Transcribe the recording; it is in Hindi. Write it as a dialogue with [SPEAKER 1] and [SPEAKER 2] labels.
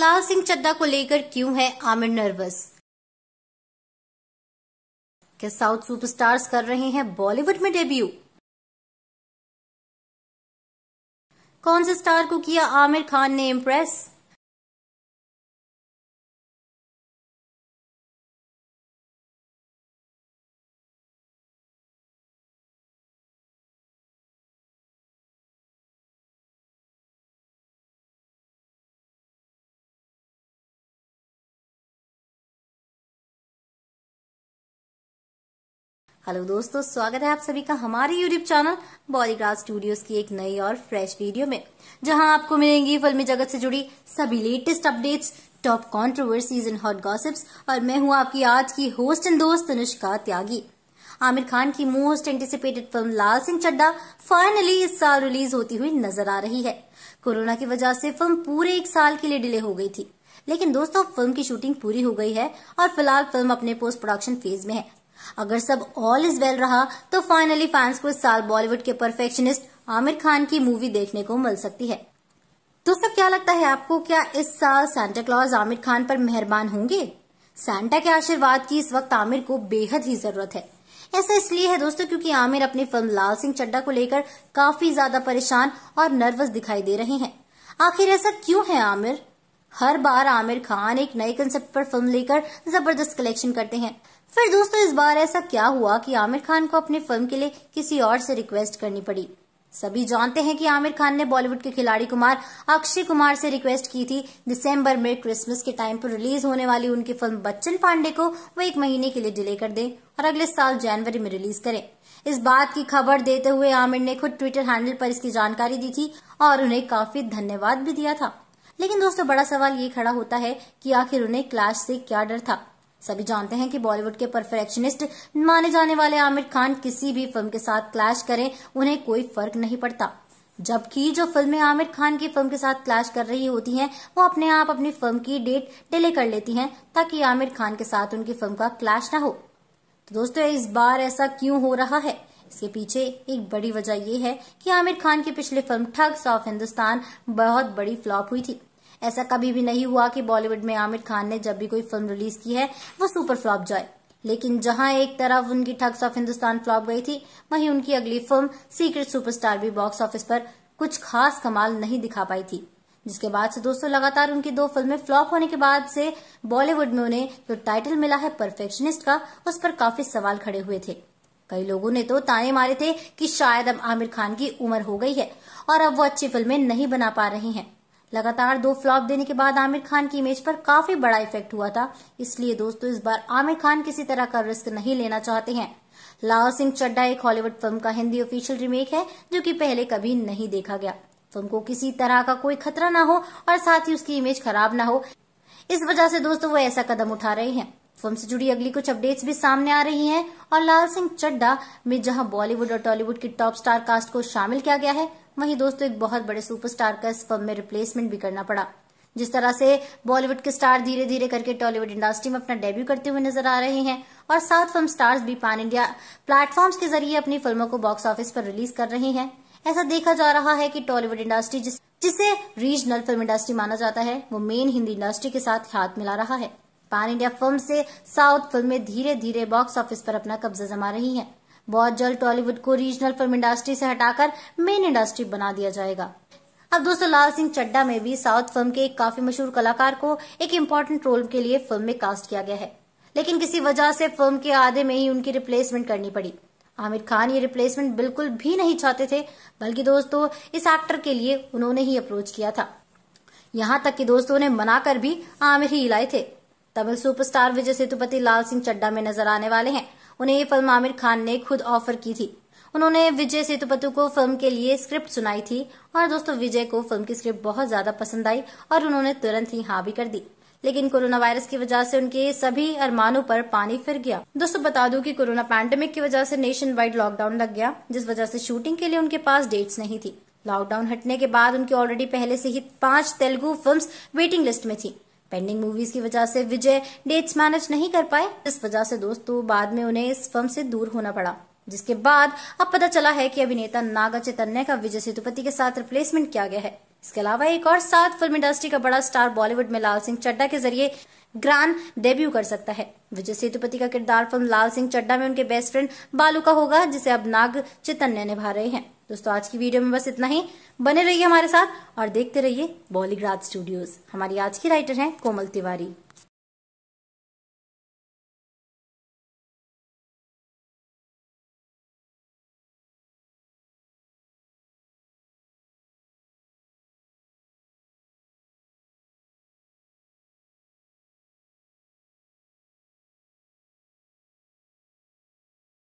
[SPEAKER 1] लाल सिंह चड्डा को लेकर क्यों है आमिर नर्वस क्या साउथ सुपरस्टार्स कर रहे हैं बॉलीवुड में डेब्यू कौन से स्टार को किया आमिर खान ने इम्प्रेस हेलो दोस्तों स्वागत है आप सभी का हमारे यूट्यूब चैनल बॉलीग्राफ स्टूडियोज की एक नई और फ्रेश वीडियो में जहां आपको मिलेंगी फिल्मी जगत से जुड़ी सभी latest updates top controversies and hot gossips और मैं हूं आपकी आज की होस्ट एंड दोस्त अनुष्का त्यागी आमिर खान की most anticipated film Lal Singh Chaddha finally इस साल रिलीज होती हुई नजर आ रही है कोरोना की वजह से फिल्म पूरे एक साल के लिए डिले हो गई थी लेकिन दोस्तों फिल्म की शूटिंग पूरी हो गई है और फिलहाल फिल्म अपने पोस्ट प्रोडक्शन फेज में है अगर सब ऑल इज वेल रहा तो फाइनली फैंस को इस साल बॉलीवुड के परफेक्शनिस्ट आमिर खान की मूवी देखने को मिल सकती है दोस्तों क्या लगता है आपको क्या इस साल सेंटा क्लॉज आमिर खान पर मेहरबान होंगे सेंटा के आशीर्वाद की इस वक्त आमिर को बेहद ही जरूरत है ऐसा इसलिए है दोस्तों क्योंकि आमिर अपनी फिल्म लाल सिंह चड्डा को लेकर काफी ज्यादा परेशान और नर्वस दिखाई दे रहे हैं आखिर ऐसा क्यों है आमिर हर बार आमिर खान एक नए कंसेप्ट पर फिल्म लेकर जबरदस्त कलेक्शन करते हैं फिर दोस्तों इस बार ऐसा क्या हुआ कि आमिर खान को अपनी फिल्म के लिए किसी और से रिक्वेस्ट करनी पड़ी सभी जानते हैं कि आमिर खान ने बॉलीवुड के खिलाड़ी कुमार अक्षय कुमार से रिक्वेस्ट की थी दिसंबर में क्रिसमस के टाइम पर रिलीज होने वाली उनकी फिल्म बच्चन पांडे को वो एक महीने के लिए डिले कर दें और अगले साल जनवरी में रिलीज करें इस बात की खबर देते हुए आमिर ने खुद ट्विटर हैंडल पर इसकी जानकारी दी थी और उन्हें काफी धन्यवाद भी दिया था लेकिन दोस्तों बड़ा सवाल ये खड़ा होता है कि आखिर उन्हें क्लैश से क्या डर था सभी जानते हैं कि बॉलीवुड के परफेक्शनिस्ट माने जाने वाले आमिर खान किसी भी फिल्म के साथ क्लैश करें उन्हें कोई फर्क नहीं पड़ता जबकि जो फिल्में आमिर खान की फिल्म के साथ क्लैश कर रही होती हैं वो अपने आप अपनी फिल्म की डेट डिले कर लेती हैं ताकि आमिर खान के साथ उनकी फिल्म का क्लैश ना हो तो दोस्तों इस बार ऐसा क्यों हो रहा है इसके पीछे एक बड़ी वजह यह है कि आमिर खान की पिछली फिल्म ठग्स ऑफ हिंदुस्तान बहुत बड़ी फ्लॉप हुई थी ऐसा कभी भी नहीं हुआ कि बॉलीवुड में आमिर खान ने जब भी कोई फिल्म रिलीज की है वो सुपर फ्लॉप जाए लेकिन जहां एक तरफ उनकी ठग्स ऑफ हिंदुस्तान फ्लॉप गई थी वहीं उनकी अगली फिल्म सीक्रेट सुपरस्टार भी बॉक्स ऑफिस पर कुछ खास कमाल नहीं दिखा पाई थी जिसके बाद से दोस्तों लगातार उनकी दो फिल्में फ्लॉप होने के बाद से बॉलीवुड में उन्हें जो तो टाइटल मिला है परफेक्शनिस्ट का उस पर काफी सवाल खड़े हुए थे कई लोगों ने तो ताने मारे थे कि शायद अब आमिर खान की उम्र हो गई है और अब वो अच्छी फिल्में नहीं बना पा रही हैं लगातार दो फ्लॉप देने के बाद आमिर खान की इमेज पर काफी बड़ा इफेक्ट हुआ था इसलिए दोस्तों इस बार आमिर खान किसी तरह का रिस्क नहीं लेना चाहते हैं लाओ सिंह चड्डा एक हॉलीवुड फिल्म का हिंदी ऑफिशियल रिमेक है जो कि पहले कभी नहीं देखा गया फिल्म को किसी तरह का कोई खतरा ना हो और साथ ही उसकी इमेज खराब ना हो इस वजह से दोस्तों वो ऐसा कदम उठा रहे हैं फिल्म से जुड़ी अगली कुछ अपडेट्स भी सामने आ रही हैं और लाल सिंह चड्डा में जहां बॉलीवुड और टॉलीवुड की टॉप स्टार कास्ट को शामिल किया गया है वहीं दोस्तों एक बहुत बड़े सुपरस्टार का इस फिल्म में रिप्लेसमेंट भी करना पड़ा जिस तरह से बॉलीवुड के स्टार धीरे धीरे करके टॉलीवुड इंडस्ट्री में अपना डेब्यू करते हुए नजर आ रहे हैं और साउथ फिल्म स्टार्स भी पान इंडिया प्लेटफॉर्म्स के जरिए अपनी फिल्मों को बॉक्स ऑफिस पर रिलीज कर रहे हैं ऐसा देखा जा रहा है कि टॉलीवुड इंडस्ट्री जिस, जिसे रीजनल फिल्म इंडस्ट्री माना जाता है वो मेन हिंदी इंडस्ट्री के साथ हाथ मिला रहा है पान इंडिया फिल्म से साउथ फिल्में धीरे धीरे बॉक्स ऑफिस पर अपना कब्जा जमा रही हैं बहुत जल्द टॉलीवुड को रीजनल फिल्म इंडस्ट्री से हटाकर मेन इंडस्ट्री बना दिया जाएगा अब दोस्तों लाल सिंह चड्डा में भी साउथ फिल्म के एक काफी मशहूर कलाकार को एक इम्पोर्टेंट रोल के लिए फिल्म में कास्ट किया गया है लेकिन किसी वजह से फिल्म के आधे में ही उनकी रिप्लेसमेंट करनी पड़ी आमिर खान ये रिप्लेसमेंट बिल्कुल भी नहीं चाहते थे बल्कि दोस्तों इस एक्टर के लिए उन्होंने ही अप्रोच किया था यहाँ तक कि दोस्तों ने मना कर भी आमिर ही लाए थे तमिल सुपरस्टार विजय सेतुपति लाल सिंह चड्डा में नजर आने वाले हैं उन्हें ये फिल्म आमिर खान ने खुद ऑफर की थी उन्होंने विजय सेतुपतु को फिल्म के लिए स्क्रिप्ट सुनाई थी और दोस्तों विजय को फिल्म की स्क्रिप्ट बहुत ज्यादा पसंद आई और उन्होंने तुरंत ही हाँ भी कर दी लेकिन कोरोना वायरस की वजह से उनके सभी अरमानों पर पानी फिर गया दोस्तों बता दूं कि कोरोना पैंडेमिक की वजह से नेशन वाइड लॉकडाउन लग गया जिस वजह से शूटिंग के लिए उनके पास डेट्स नहीं थी लॉकडाउन हटने के बाद उनकी ऑलरेडी पहले से ही पांच तेलुगु फिल्म्स वेटिंग लिस्ट में थी पेंडिंग मूवीज की वजह से विजय डेट्स मैनेज नहीं कर पाए इस वजह से दोस्तों तो बाद में उन्हें इस फर्म से दूर होना पड़ा जिसके बाद अब पता चला है कि अभिनेता नागा चैतन्य का विजय सेतुपति के साथ रिप्लेसमेंट किया गया है इसके अलावा एक और सात फिल्म इंडस्ट्री का बड़ा स्टार बॉलीवुड में लाल सिंह चड्डा के जरिए ग्रैंड डेब्यू कर सकता है विजय सेतुपति का किरदार फिल्म लाल सिंह चड्डा में उनके बेस्ट फ्रेंड बालू का होगा जिसे अब नाग चैतन्य निभा रहे हैं दोस्तों आज की वीडियो में बस इतना ही बने रहिए हमारे साथ और देखते रहिए बॉलीग्राज स्टूडियोज हमारी आज की राइटर है कोमल तिवारी